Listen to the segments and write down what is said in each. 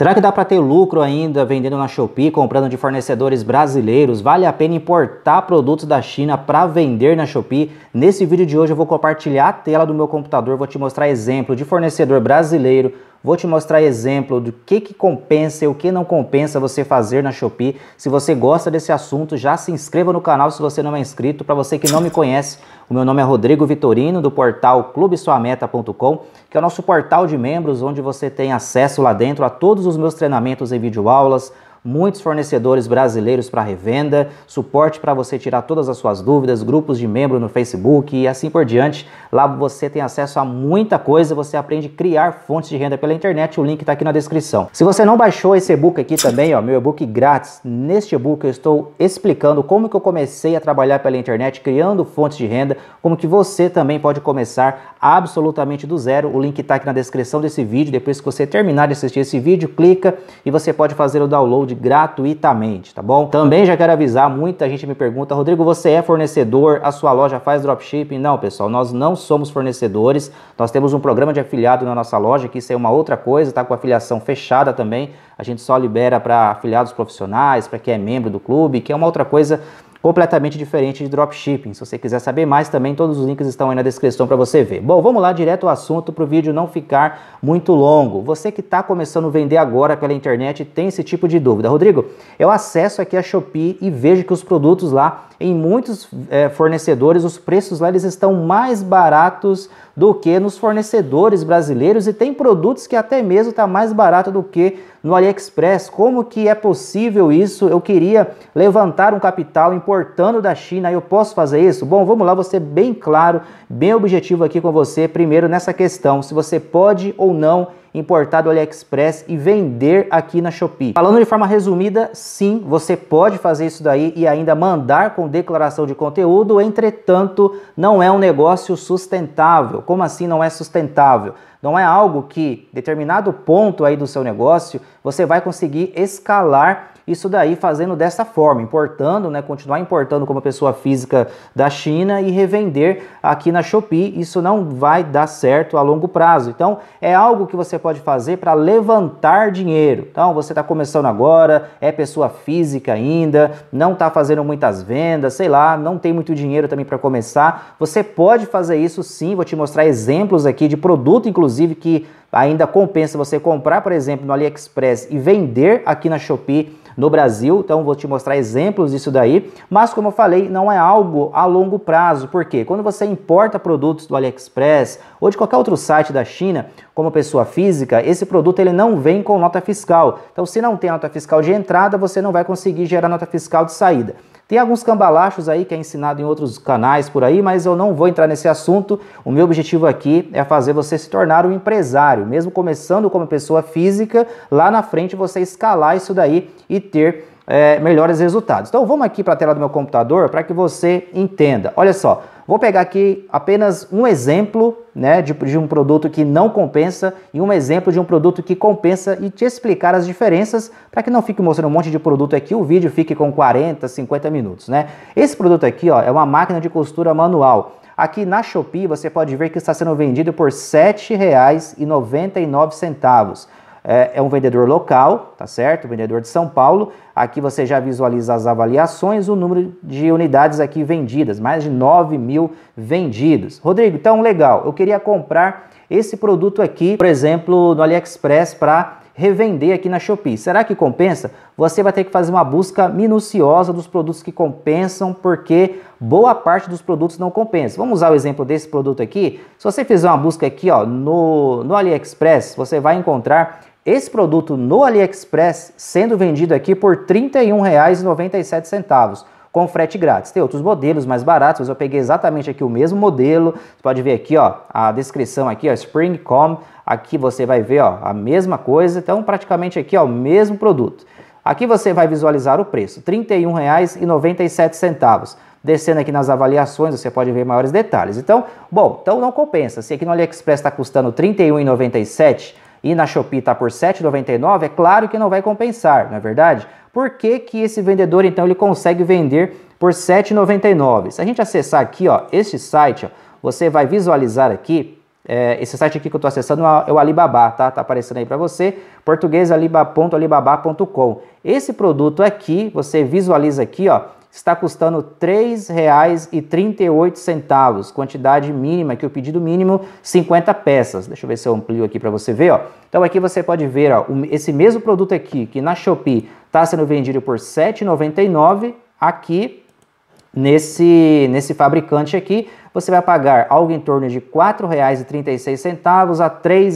Será que dá para ter lucro ainda vendendo na Shopee, comprando de fornecedores brasileiros? Vale a pena importar produtos da China para vender na Shopee? Nesse vídeo de hoje eu vou compartilhar a tela do meu computador, vou te mostrar exemplo de fornecedor brasileiro Vou te mostrar exemplo do que, que compensa e o que não compensa você fazer na Shopee. Se você gosta desse assunto, já se inscreva no canal se você não é inscrito. Para você que não me conhece, o meu nome é Rodrigo Vitorino, do portal clubesuameta.com, que é o nosso portal de membros, onde você tem acesso lá dentro a todos os meus treinamentos em videoaulas, aulas muitos fornecedores brasileiros para revenda, suporte para você tirar todas as suas dúvidas, grupos de membro no Facebook e assim por diante. Lá você tem acesso a muita coisa, você aprende a criar fontes de renda pela internet, o link está aqui na descrição. Se você não baixou esse e-book aqui também, ó, meu e-book grátis, neste e-book eu estou explicando como que eu comecei a trabalhar pela internet, criando fontes de renda, como que você também pode começar absolutamente do zero. O link está aqui na descrição desse vídeo, depois que você terminar de assistir esse vídeo, clica e você pode fazer o download gratuitamente, tá bom? Também já quero avisar, muita gente me pergunta, Rodrigo, você é fornecedor? A sua loja faz dropshipping? Não, pessoal, nós não somos fornecedores. Nós temos um programa de afiliado na nossa loja, que isso é uma outra coisa, tá com a afiliação fechada também. A gente só libera para afiliados profissionais, para quem é membro do clube, que é uma outra coisa completamente diferente de dropshipping. Se você quiser saber mais também, todos os links estão aí na descrição para você ver. Bom, vamos lá direto ao assunto para o vídeo não ficar muito longo. Você que está começando a vender agora pela internet tem esse tipo de dúvida. Rodrigo, eu acesso aqui a Shopee e vejo que os produtos lá em muitos é, fornecedores, os preços lá eles estão mais baratos do que nos fornecedores brasileiros e tem produtos que até mesmo está mais barato do que no AliExpress. Como que é possível isso? Eu queria levantar um capital importando da China, eu posso fazer isso? Bom, vamos lá, vou ser bem claro, bem objetivo aqui com você, primeiro nessa questão, se você pode ou não importar do AliExpress e vender aqui na Shopee. Falando de forma resumida, sim, você pode fazer isso daí e ainda mandar com declaração de conteúdo, entretanto, não é um negócio sustentável. Como assim não é sustentável? Não é algo que determinado ponto aí do seu negócio você vai conseguir escalar isso daí fazendo dessa forma, importando, né, continuar importando como pessoa física da China e revender aqui na Shopee, isso não vai dar certo a longo prazo. Então, é algo que você pode fazer para levantar dinheiro. Então, você está começando agora, é pessoa física ainda, não está fazendo muitas vendas, sei lá, não tem muito dinheiro também para começar. Você pode fazer isso sim, vou te mostrar exemplos aqui de produto, inclusive, que ainda compensa você comprar, por exemplo, no AliExpress e vender aqui na Shopee no Brasil. Então vou te mostrar exemplos disso daí, mas como eu falei, não é algo a longo prazo, porque quando você importa produtos do AliExpress ou de qualquer outro site da China, como pessoa física, esse produto ele não vem com nota fiscal. Então se não tem nota fiscal de entrada, você não vai conseguir gerar nota fiscal de saída. Tem alguns cambalachos aí que é ensinado em outros canais por aí, mas eu não vou entrar nesse assunto. O meu objetivo aqui é fazer você se tornar um empresário, mesmo começando como pessoa física, lá na frente você escalar isso daí e ter é, melhores resultados. Então vamos aqui para a tela do meu computador para que você entenda. Olha só, vou pegar aqui apenas um exemplo né, de, de um produto que não compensa e um exemplo de um produto que compensa e te explicar as diferenças para que não fique mostrando um monte de produto aqui, o vídeo fique com 40, 50 minutos. Né? Esse produto aqui ó, é uma máquina de costura manual. Aqui na Shopee você pode ver que está sendo vendido por R$ 7,99 é, é um vendedor local, tá certo? Vendedor de São Paulo. Aqui você já visualiza as avaliações, o número de unidades aqui vendidas, mais de 9 mil vendidos. Rodrigo, então legal, eu queria comprar esse produto aqui, por exemplo, no AliExpress para revender aqui na Shopee. Será que compensa? Você vai ter que fazer uma busca minuciosa dos produtos que compensam, porque boa parte dos produtos não compensa. Vamos usar o exemplo desse produto aqui. Se você fizer uma busca aqui ó, no, no AliExpress, você vai encontrar esse produto no AliExpress sendo vendido aqui por R$ 31,97 com frete grátis. Tem outros modelos mais baratos, mas eu peguei exatamente aqui o mesmo modelo. Você pode ver aqui, ó, a descrição aqui, ó, Springcom. Aqui você vai ver, ó, a mesma coisa. Então, praticamente aqui, ó, o mesmo produto. Aqui você vai visualizar o preço, R$ 31,97. Descendo aqui nas avaliações, você pode ver maiores detalhes. Então, bom, então não compensa. Se aqui no AliExpress está custando R$ 31,97, e na Shopee está por 7,99, é claro que não vai compensar, não é verdade? Por que, que esse vendedor então ele consegue vender por 7,99? Se a gente acessar aqui, ó, este site, ó, você vai visualizar aqui é, esse site aqui que eu estou acessando é, é o Alibaba, tá? Tá aparecendo aí para você, portuguesalibaba.alibaba.com. Esse produto aqui, você visualiza aqui, ó, está custando R$ 3,38, quantidade mínima, que o pedido mínimo 50 peças. Deixa eu ver se eu amplio aqui para você ver. Ó. Então aqui você pode ver ó, esse mesmo produto aqui, que na Shopee está sendo vendido por R$ 7,99, aqui nesse, nesse fabricante aqui, você vai pagar algo em torno de R$ 4,36 a R$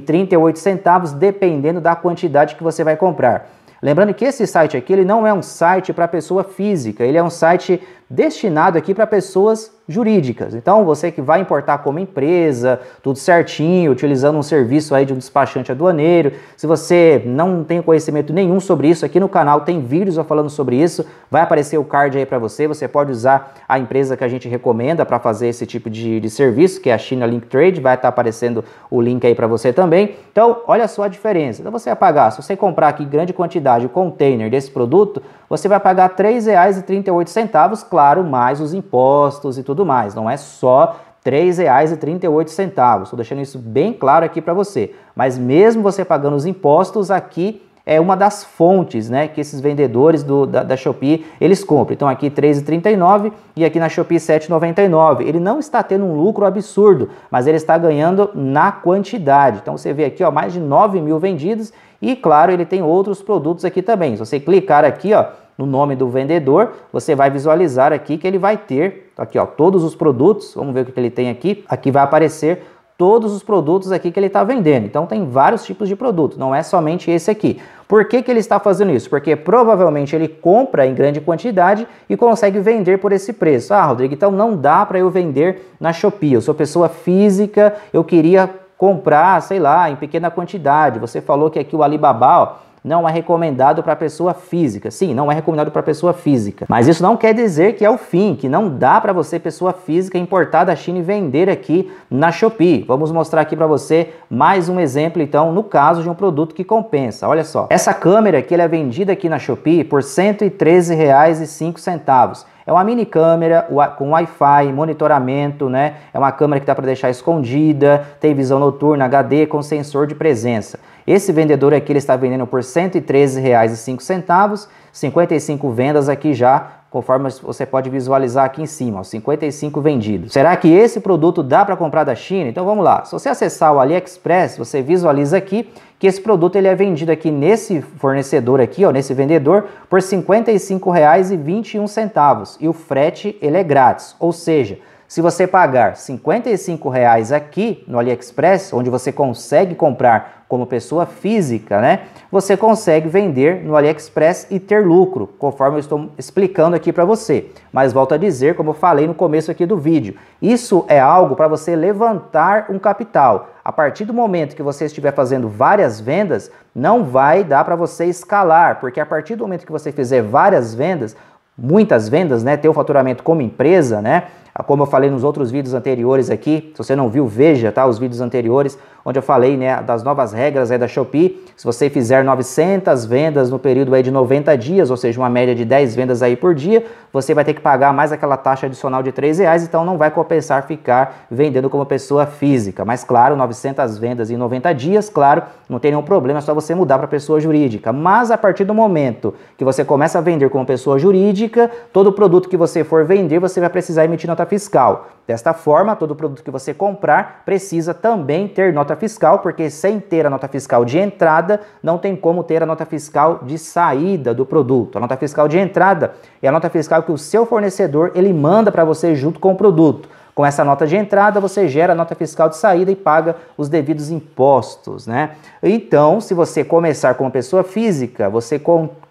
3,38, dependendo da quantidade que você vai comprar. Lembrando que esse site aqui ele não é um site para pessoa física, ele é um site destinado aqui para pessoas jurídicas. Então, você que vai importar como empresa, tudo certinho, utilizando um serviço aí de um despachante aduaneiro. Se você não tem conhecimento nenhum sobre isso, aqui no canal tem vídeos falando sobre isso. Vai aparecer o card aí para você. Você pode usar a empresa que a gente recomenda para fazer esse tipo de, de, serviço, que é a China Link Trade. Vai estar tá aparecendo o link aí para você também. Então, olha só a diferença. Então, você vai pagar, se você comprar aqui grande quantidade, o container desse produto, você vai pagar R$ 3,38, claro claro, mais os impostos e tudo mais. Não é só R$ 3,38. Estou deixando isso bem claro aqui para você. Mas mesmo você pagando os impostos, aqui é uma das fontes né, que esses vendedores do, da, da Shopee eles compram. Então aqui R$ 3,39 e aqui na Shopee R$ 7,99. Ele não está tendo um lucro absurdo, mas ele está ganhando na quantidade. Então você vê aqui ó, mais de 9 mil vendidos e claro, ele tem outros produtos aqui também. Se você clicar aqui, ó, no nome do vendedor, você vai visualizar aqui que ele vai ter, tá aqui ó, todos os produtos, vamos ver o que ele tem aqui, aqui vai aparecer todos os produtos aqui que ele está vendendo. Então tem vários tipos de produto, não é somente esse aqui. Por que, que ele está fazendo isso? Porque provavelmente ele compra em grande quantidade e consegue vender por esse preço. Ah, Rodrigo, então não dá para eu vender na Shopee, eu sou pessoa física, eu queria comprar, sei lá, em pequena quantidade. Você falou que aqui o Alibaba, ó, não é recomendado para pessoa física. Sim, não é recomendado para pessoa física. Mas isso não quer dizer que é o fim, que não dá para você, pessoa física, importar da China e vender aqui na Shopee. Vamos mostrar aqui para você mais um exemplo, então, no caso de um produto que compensa. Olha só, essa câmera aqui ela é vendida aqui na Shopee por R$ 113,05. É uma mini câmera com Wi-Fi, monitoramento, né? É uma câmera que dá para deixar escondida, tem visão noturna, HD com sensor de presença. Esse vendedor aqui ele está vendendo por R$ 113,05, 55 vendas aqui já conforme você pode visualizar aqui em cima, ó, 55 vendidos. Será que esse produto dá para comprar da China? Então vamos lá. Se você acessar o AliExpress, você visualiza aqui que esse produto ele é vendido aqui nesse fornecedor aqui, ó, nesse vendedor, por R$ 55,21 e o frete ele é grátis, ou seja, se você pagar R$ 55 aqui no AliExpress, onde você consegue comprar como pessoa física, né? Você consegue vender no AliExpress e ter lucro, conforme eu estou explicando aqui para você. Mas volto a dizer, como eu falei no começo aqui do vídeo, isso é algo para você levantar um capital. A partir do momento que você estiver fazendo várias vendas, não vai dar para você escalar, porque a partir do momento que você fizer várias vendas, muitas vendas, né, ter o faturamento como empresa, né? Como eu falei nos outros vídeos anteriores aqui, se você não viu, veja, tá, os vídeos anteriores onde eu falei né, das novas regras aí da Shopee. Se você fizer 900 vendas no período aí de 90 dias, ou seja, uma média de 10 vendas aí por dia, você vai ter que pagar mais aquela taxa adicional de 3 reais, então não vai compensar ficar vendendo como pessoa física. Mas claro, 900 vendas em 90 dias, claro, não tem nenhum problema, é só você mudar para pessoa jurídica. Mas a partir do momento que você começa a vender como pessoa jurídica, todo produto que você for vender, você vai precisar emitir nota fiscal. Desta forma, todo produto que você comprar precisa também ter nota nota fiscal, porque sem ter a nota fiscal de entrada, não tem como ter a nota fiscal de saída do produto. A nota fiscal de entrada é a nota fiscal que o seu fornecedor ele manda para você junto com o produto. Com essa nota de entrada, você gera a nota fiscal de saída e paga os devidos impostos, né? Então, se você começar com pessoa física, você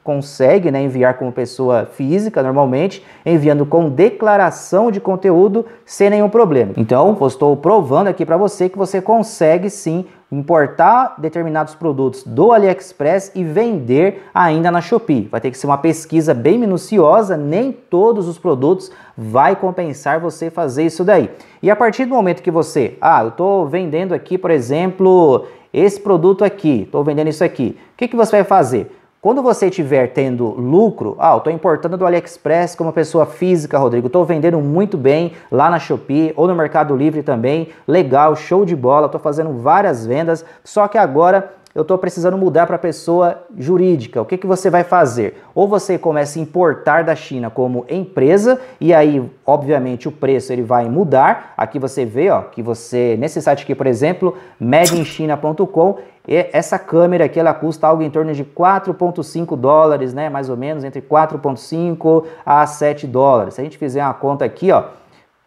consegue né, enviar como pessoa física, normalmente, enviando com declaração de conteúdo sem nenhum problema. Então, eu estou provando aqui para você que você consegue sim importar determinados produtos do AliExpress e vender ainda na Shopee. Vai ter que ser uma pesquisa bem minuciosa, nem todos os produtos vai compensar você fazer isso daí. E a partir do momento que você, ah, eu estou vendendo aqui, por exemplo, esse produto aqui, estou vendendo isso aqui, o que, que você vai fazer? Quando você estiver tendo lucro, ah, eu estou importando do AliExpress como pessoa física, Rodrigo, estou vendendo muito bem lá na Shopee ou no Mercado Livre também, legal, show de bola, estou fazendo várias vendas, só que agora eu estou precisando mudar para pessoa jurídica. O que, que você vai fazer? Ou você começa a importar da China como empresa, e aí, obviamente, o preço ele vai mudar. Aqui você vê ó, que você, nesse site aqui, por exemplo, madeinchina.com, essa câmera aqui ela custa algo em torno de 4,5 dólares, né? Mais ou menos, entre 4,5 a 7 dólares. Se a gente fizer uma conta aqui, ó,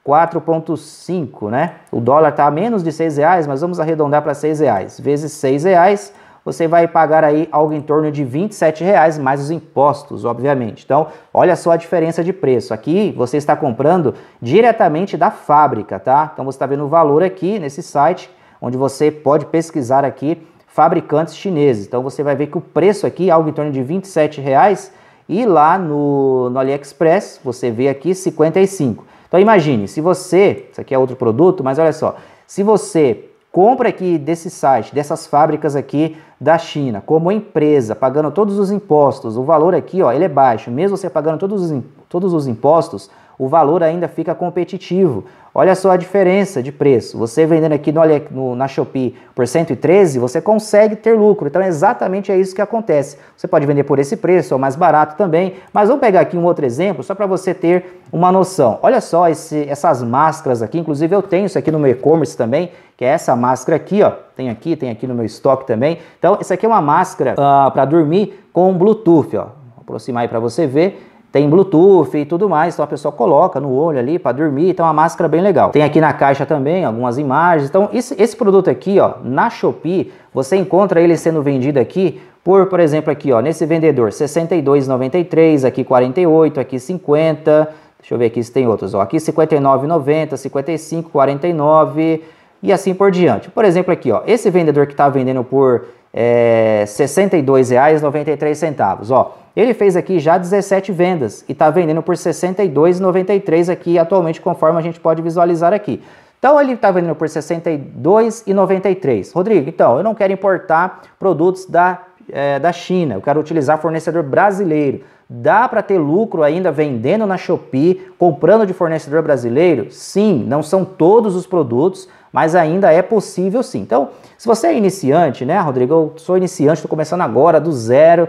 4,5, né? O dólar está a menos de 6 reais, mas vamos arredondar para 6 reais. Vezes 6 reais, você vai pagar aí algo em torno de 27 reais, mais os impostos, obviamente. Então, olha só a diferença de preço. Aqui você está comprando diretamente da fábrica, tá? Então você está vendo o valor aqui nesse site, onde você pode pesquisar aqui fabricantes chineses. Então você vai ver que o preço aqui, é algo em torno de 27 reais, e lá no, no AliExpress, você vê aqui 55. Então imagine, se você, isso aqui é outro produto, mas olha só, se você compra aqui desse site, dessas fábricas aqui da China, como empresa, pagando todos os impostos, o valor aqui, ó, ele é baixo, mesmo você pagando todos os, todos os impostos, o valor ainda fica competitivo. Olha só a diferença de preço. Você vendendo aqui no, no, na Shopee por 113, você consegue ter lucro. Então, exatamente é isso que acontece. Você pode vender por esse preço ou mais barato também. Mas vamos pegar aqui um outro exemplo só para você ter uma noção. Olha só esse, essas máscaras aqui. Inclusive, eu tenho isso aqui no meu e-commerce também, que é essa máscara aqui, ó. Tem aqui, tem aqui no meu estoque também. Então, isso aqui é uma máscara uh, ah, para dormir com Bluetooth, ó. Vou aproximar aí para você ver. Tem Bluetooth e tudo mais, então a pessoa coloca no olho ali para dormir, então é uma máscara bem legal. Tem aqui na caixa também algumas imagens. Então esse, esse produto aqui, ó, na Shopee, você encontra ele sendo vendido aqui por, por exemplo, aqui, ó, nesse vendedor, 62,93, aqui 48, aqui 50. Deixa eu ver aqui se tem outros, ó. Aqui 59,90, 55, 49 e assim por diante. Por exemplo, aqui, ó, esse vendedor que está vendendo por é, R$ 62,93. Ó, ele fez aqui já 17 vendas e está vendendo por R$ 62,93 aqui atualmente, conforme a gente pode visualizar aqui. Então ele está vendendo por R$ 62,93. Rodrigo, então, eu não quero importar produtos da, é, da China, eu quero utilizar fornecedor brasileiro. Dá para ter lucro ainda vendendo na Shopee, comprando de fornecedor brasileiro? Sim, não são todos os produtos, mas ainda é possível sim. Então, se você é iniciante, né, Rodrigo? Eu sou iniciante, estou começando agora do zero.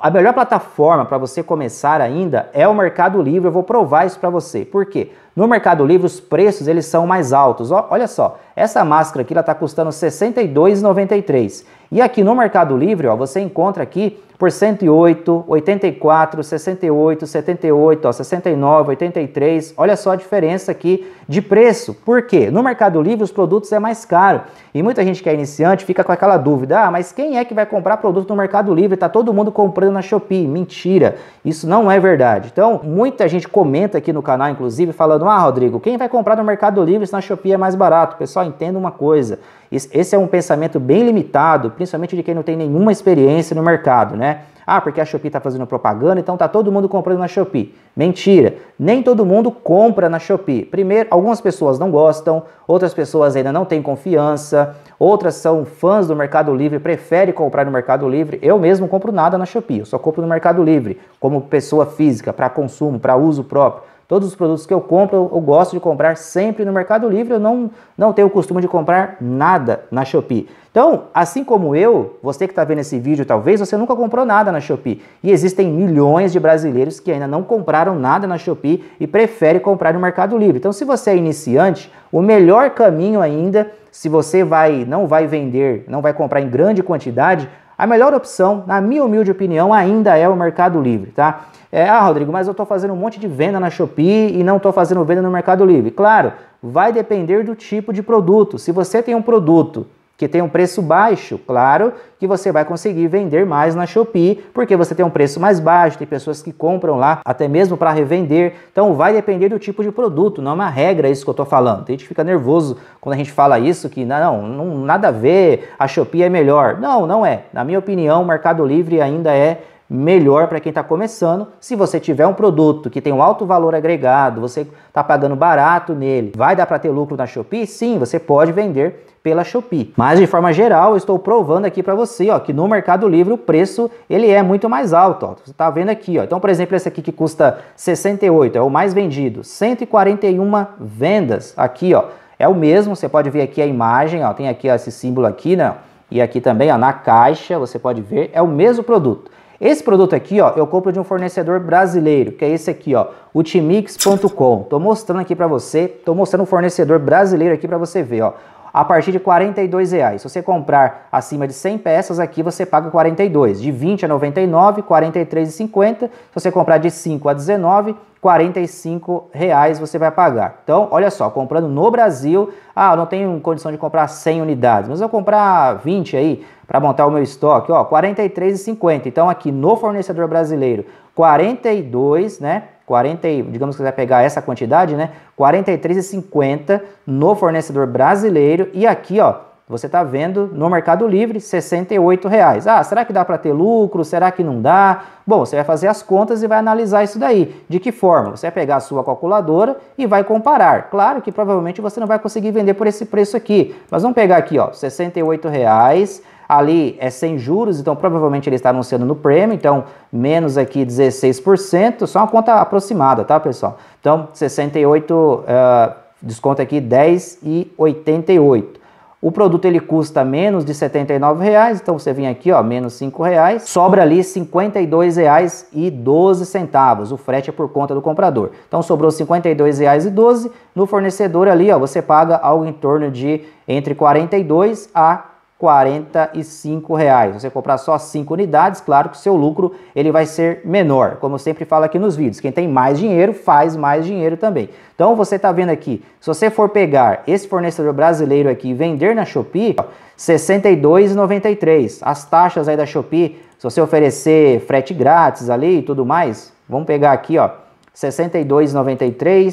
A melhor plataforma para você começar ainda é o Mercado Livre. Eu vou provar isso para você. Por quê? No Mercado Livre os preços eles são mais altos. Ó, olha só, essa máscara aqui ela está custando R$ 62,93. E aqui no Mercado Livre ó, você encontra aqui por 108, 84, 68, 78, ó, 69, 83. Olha só a diferença aqui de preço. Por quê? No Mercado Livre os produtos é mais caro. E muita gente que é iniciante fica com aquela dúvida: "Ah, mas quem é que vai comprar produto no Mercado Livre? Tá todo mundo comprando na Shopee". Mentira. Isso não é verdade. Então, muita gente comenta aqui no canal inclusive falando: "Ah, Rodrigo, quem vai comprar no Mercado Livre se na Shopee é mais barato?". Pessoal, entenda uma coisa. Esse é um pensamento bem limitado, principalmente de quem não tem nenhuma experiência no mercado, né? Ah, porque a Shopee está fazendo propaganda, então tá todo mundo comprando na Shopee. Mentira, nem todo mundo compra na Shopee. Primeiro, algumas pessoas não gostam, outras pessoas ainda não têm confiança, outras são fãs do Mercado Livre, preferem comprar no Mercado Livre. Eu mesmo compro nada na Shopee, eu só compro no Mercado Livre, como pessoa física, para consumo, para uso próprio. Todos os produtos que eu compro, eu, gosto de comprar sempre no Mercado Livre, eu não, não tenho o costume de comprar nada na Shopee. Então, assim como eu, você que está vendo esse vídeo, talvez você nunca comprou nada na Shopee. E existem milhões de brasileiros que ainda não compraram nada na Shopee e prefere comprar no Mercado Livre. Então, se você é iniciante, o melhor caminho ainda, se você vai não vai vender, não vai comprar em grande quantidade, a melhor opção, na minha humilde opinião, ainda é o Mercado Livre, tá? É, ah, Rodrigo, mas eu estou fazendo um monte de venda na Shopee e não estou fazendo venda no Mercado Livre. Claro, vai depender do tipo de produto. Se você tem um produto que tem um preço baixo, claro que você vai conseguir vender mais na Shopee, porque você tem um preço mais baixo, tem pessoas que compram lá até mesmo para revender. Então vai depender do tipo de produto, não é uma regra isso que eu estou falando. Tem gente que fica nervoso quando a gente fala isso, que não, não, nada a ver, a Shopee é melhor. Não, não é. Na minha opinião, o Mercado Livre ainda é melhor para quem está começando. Se você tiver um produto que tem um alto valor agregado, você está pagando barato nele, vai dar para ter lucro na Shopee? Sim, você pode vender pela Shopee. Mas de forma geral, eu estou provando aqui para você, ó, que no Mercado Livre o preço ele é muito mais alto, ó. Você tá vendo aqui, ó. Então, por exemplo, esse aqui que custa 68, é o mais vendido, 141 vendas aqui, ó. É o mesmo, você pode ver aqui a imagem, ó, tem aqui ó, esse símbolo aqui, né? E aqui também, ó, na caixa, você pode ver, é o mesmo produto. Esse produto aqui, ó, eu compro de um fornecedor brasileiro, que é esse aqui, ó, utimix.com. Tô mostrando aqui para você, tô mostrando um fornecedor brasileiro aqui para você ver, ó a partir de R$ 42,00. Se você comprar acima de 100 peças aqui, você paga 42, de 20 a 99, 43,50. Se você comprar de 5 a 19, 45 reais você vai pagar. Então, olha só, comprando no Brasil, ah, eu não tenho condição de comprar 100 unidades, mas eu comprar 20 aí para montar o meu estoque, ó, 43,50. Então, aqui no fornecedor brasileiro, 42, né? 40, digamos que você vai pegar essa quantidade, né? 43,50 no fornecedor brasileiro e aqui, ó, você está vendo no Mercado Livre R$ 68,00. Ah, será que dá para ter lucro? Será que não dá? Bom, você vai fazer as contas e vai analisar isso daí. De que forma? Você vai pegar a sua calculadora e vai comparar. Claro que provavelmente você não vai conseguir vender por esse preço aqui. Mas vamos pegar aqui, ó, R$ 68,00 ali é sem juros, então provavelmente ele está anunciando no prêmio, então menos aqui 16%, só uma conta aproximada, tá pessoal? Então 68, uh, ah, desconto aqui 10,88. O produto ele custa menos de R$ 79,00, então você vem aqui, ó, menos R$ 5,00, sobra ali R$ 52,12. O frete é por conta do comprador. Então sobrou R$ 52,12. No fornecedor ali, ó, você paga algo em torno de entre 42,00 a 45 reais. Você comprar só 5 unidades, claro que o seu lucro ele vai ser menor. Como eu sempre falo aqui nos vídeos, quem tem mais dinheiro faz mais dinheiro também. Então você está vendo aqui, se você for pegar esse fornecedor brasileiro aqui e vender na Shopee, R$ 62,93. As taxas aí da Shopee, se você oferecer frete grátis ali e tudo mais, vamos pegar aqui, ó, 62,93, R$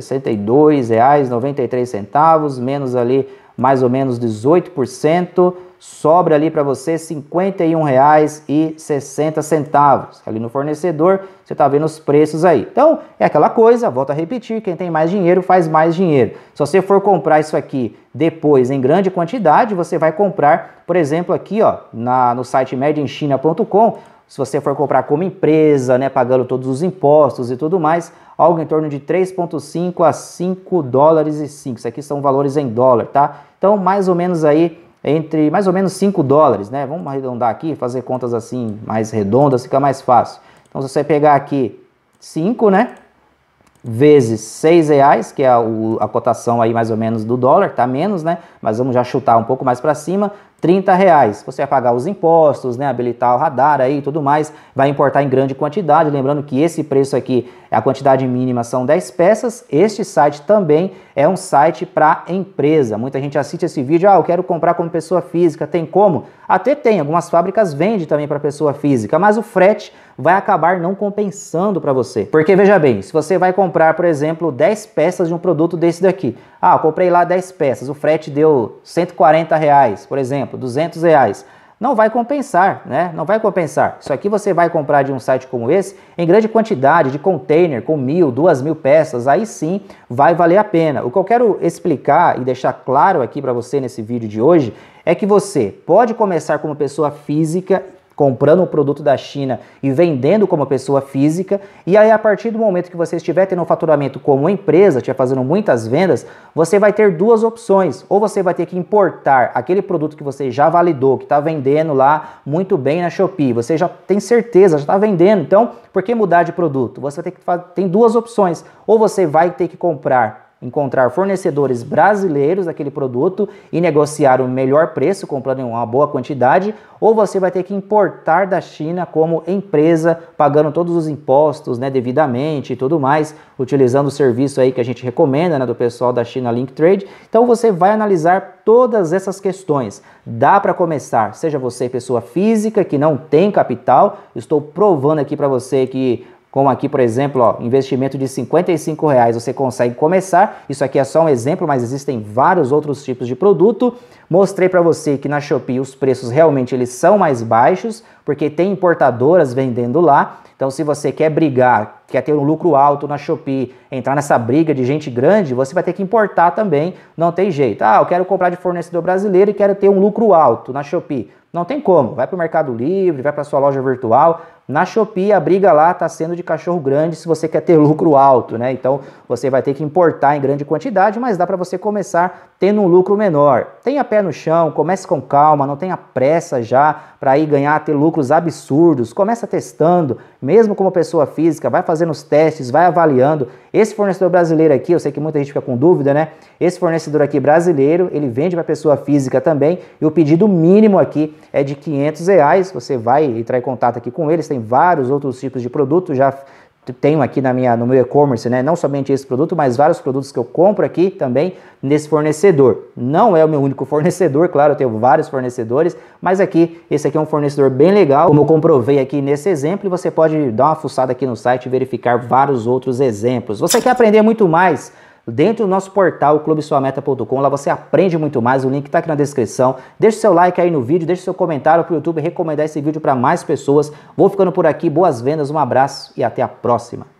62,93, menos ali mais ou menos 18%, sobra ali para você R$ 51,60. Ali no fornecedor, você está vendo os preços aí. Então, é aquela coisa, volta a repetir, quem tem mais dinheiro faz mais dinheiro. Se você for comprar isso aqui depois em grande quantidade, você vai comprar, por exemplo, aqui ó, na, no site madeinchina.com, se você for comprar como empresa, né, pagando todos os impostos e tudo mais, algo em torno de 3,5 a 5 dólares e 5. Isso aqui são valores em dólar, tá? Então, mais ou menos aí entre mais ou menos 5 dólares, né? Vamos arredondar aqui, fazer contas assim mais redondas, fica mais fácil. Então, se você pegar aqui 5, né? Vezes 6 reais, que é a, o, a cotação aí mais ou menos do dólar, tá menos, né? Mas vamos já chutar um pouco mais para cima. 30 reais. Você vai pagar os impostos, né, habilitar o radar aí e tudo mais, vai importar em grande quantidade. Lembrando que esse preço aqui, é a quantidade mínima são 10 peças. Este site também é um site para empresa. Muita gente assiste esse vídeo, ah, eu quero comprar como pessoa física, tem como? Até tem, algumas fábricas vendem também para pessoa física, mas o frete vai acabar não compensando para você. Porque veja bem, se você vai comprar, por exemplo, 10 peças de um produto desse daqui, ah, comprei lá 10 peças, o frete deu 140 reais, por exemplo, 200 reais. Não vai compensar, né? Não vai compensar. Isso aqui você vai comprar de um site como esse em grande quantidade, de container, com mil, duas mil peças, aí sim vai valer a pena. O que eu quero explicar e deixar claro aqui para você nesse vídeo de hoje é que você pode começar como pessoa física comprando o produto da China e vendendo como pessoa física. E aí, a partir do momento que você estiver tendo um faturamento como empresa, estiver fazendo muitas vendas, você vai ter duas opções. Ou você vai ter que importar aquele produto que você já validou, que está vendendo lá muito bem na Shopee. Você já tem certeza, já está vendendo. Então, por que mudar de produto? Você que tem duas opções. Ou você vai ter que comprar encontrar fornecedores brasileiros daquele produto e negociar o melhor preço, comprando uma boa quantidade, ou você vai ter que importar da China como empresa, pagando todos os impostos né, devidamente e tudo mais, utilizando o serviço aí que a gente recomenda né, do pessoal da China Link Trade. Então você vai analisar todas essas questões. Dá para começar, seja você pessoa física que não tem capital, estou provando aqui para você que como aqui, por exemplo, ó, investimento de R$ reais você consegue começar. Isso aqui é só um exemplo, mas existem vários outros tipos de produto. Mostrei para você que na Shopee os preços realmente eles são mais baixos, porque tem importadoras vendendo lá. Então, se você quer brigar, quer ter um lucro alto na Shopee, entrar nessa briga de gente grande, você vai ter que importar também. Não tem jeito. Ah, eu quero comprar de fornecedor brasileiro e quero ter um lucro alto na Shopee. Não tem como. Vai para o Mercado Livre, vai para sua loja virtual, na Shopee, a briga lá está sendo de cachorro grande se você quer ter lucro alto, né? Então você vai ter que importar em grande quantidade, mas dá para você começar tendo um lucro menor. Tenha pé no chão, comece com calma, não tenha pressa já para ir ganhar, ter lucros absurdos. Começa testando, mesmo como pessoa física, vai fazendo os testes, vai avaliando. Esse fornecedor brasileiro aqui, eu sei que muita gente fica com dúvida, né? Esse fornecedor aqui brasileiro, ele vende para pessoa física também e o pedido mínimo aqui é de 500 reais. Você vai entrar em contato aqui com eles, tem vários outros tipos de produtos já tenho aqui na minha, no meu e-commerce, né? Não somente esse produto, mas vários produtos que eu compro aqui também nesse fornecedor. Não é o meu único fornecedor, claro, eu tenho vários fornecedores, mas aqui esse aqui é um fornecedor bem legal, como eu comprovei aqui nesse exemplo, você pode dar uma fuçada aqui no site e verificar vários outros exemplos. Você quer aprender muito mais? dentro do nosso portal clubesuameta.com. Lá você aprende muito mais, o link está aqui na descrição. Deixe seu like aí no vídeo, deixe seu comentário para o YouTube recomendar esse vídeo para mais pessoas. Vou ficando por aqui, boas vendas, um abraço e até a próxima.